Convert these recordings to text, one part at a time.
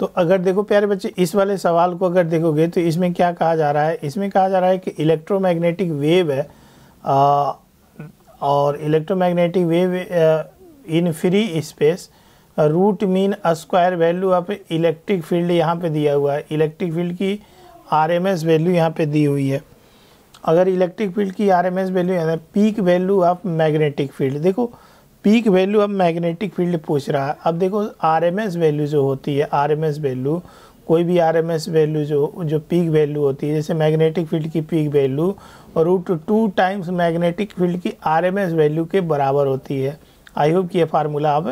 तो अगर देखो प्यारे बच्चे इस वाले सवाल को अगर देखोगे तो इसमें क्या कहा जा रहा है इसमें कहा जा रहा है कि इलेक्ट्रोमैग्नेटिक वेव है आ, और electromagnetic wave in free space root mean square value आप इलेक्ट्रिक फील्ड यहाँ पे दिया हुआ है इलेक्ट्रिक फील्ड की आरएमएस वैल्यू यहाँ पे दी हुई है अगर इलेक्ट्रिक फील्ड की आर वैल्यू यानी peak value of magnetic field देखो पीक वैल्यू अब मैग्नेटिक फील्ड पूछ रहा है अब देखो आरएमएस वैल्यू जो होती है आरएमएस वैल्यू कोई भी आरएमएस वैल्यू जो जो पीक वैल्यू होती है जैसे मैग्नेटिक फील्ड की peak value root two times magnetic field की आरएमएस वैल्यू के बराबर होती है आई होप कि ये फार्मूला आप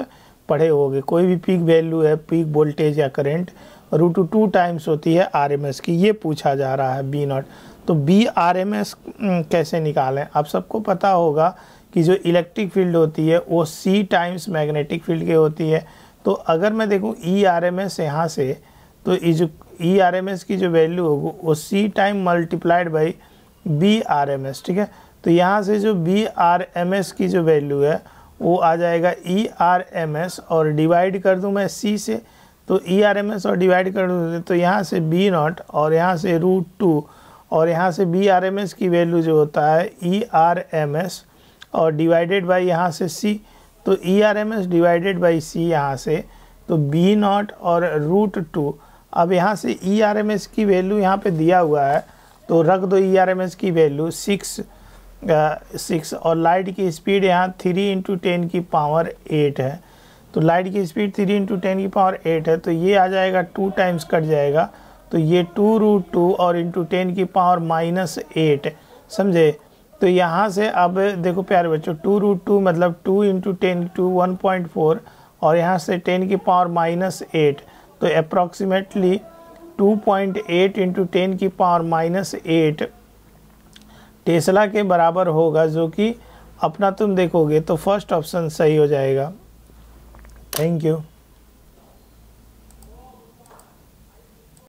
पढ़े होगे कोई भी पीक वैल्यू है पीक वोल्टेज या करेंट रूट टू टाइम्स होती है आर की ये पूछा जा रहा है बी नॉट तो बी एस कैसे निकालें आप सबको पता होगा कि जो इलेक्ट्रिक फील्ड होती है वो सी टाइम्स मैग्नेटिक फील्ड के होती है तो अगर मैं देखूँ E e R M S यहाँ से तो जो ई आर एम एस की जो वैल्यू होगी वो C time multiplied by B R M S ठीक है तो यहाँ से जो बी आर एम एस की जो वैल्यू है वो आ जाएगा ई आर एम एस और डिवाइड कर दूँ मैं सी से तो ई आर एम एस और डिवाइड कर दूँ तो यहाँ से बी नॉट और यहाँ से रूट टू और यहाँ से बी आर एम एस की वैल्यू जो होता है ई आर एम एस और डिवाइडेड बाई यहाँ से सी तो E R M S divided by C यहाँ से तो बी नॉट और रूट टू अब यहाँ से ई आर एम एस की वैल्यू यहाँ पे दिया हुआ है तो रख दो ई आर एम एस की वैल्यू सिक्स सिक्स और लाइट की स्पीड यहाँ थ्री इंटू टेन की पावर एट है तो लाइट की स्पीड थ्री इंटू टेन की पावर एट है तो ये आ जाएगा टू टाइम्स कट जाएगा तो ये टू रूट टू और इंटू टेन की पावर माइनस एट समझे तो यहाँ से अब देखो प्यारे बच्चों टू रूट टू मतलब two into ten two one point four और यहाँ से टेन की पावर माइनस एट तो approximately two point eight into ten की पावर माइनस एट टेस्ला के बराबर होगा जो कि अपना तुम देखोगे तो फर्स्ट ऑप्शन सही हो जाएगा थैंक यू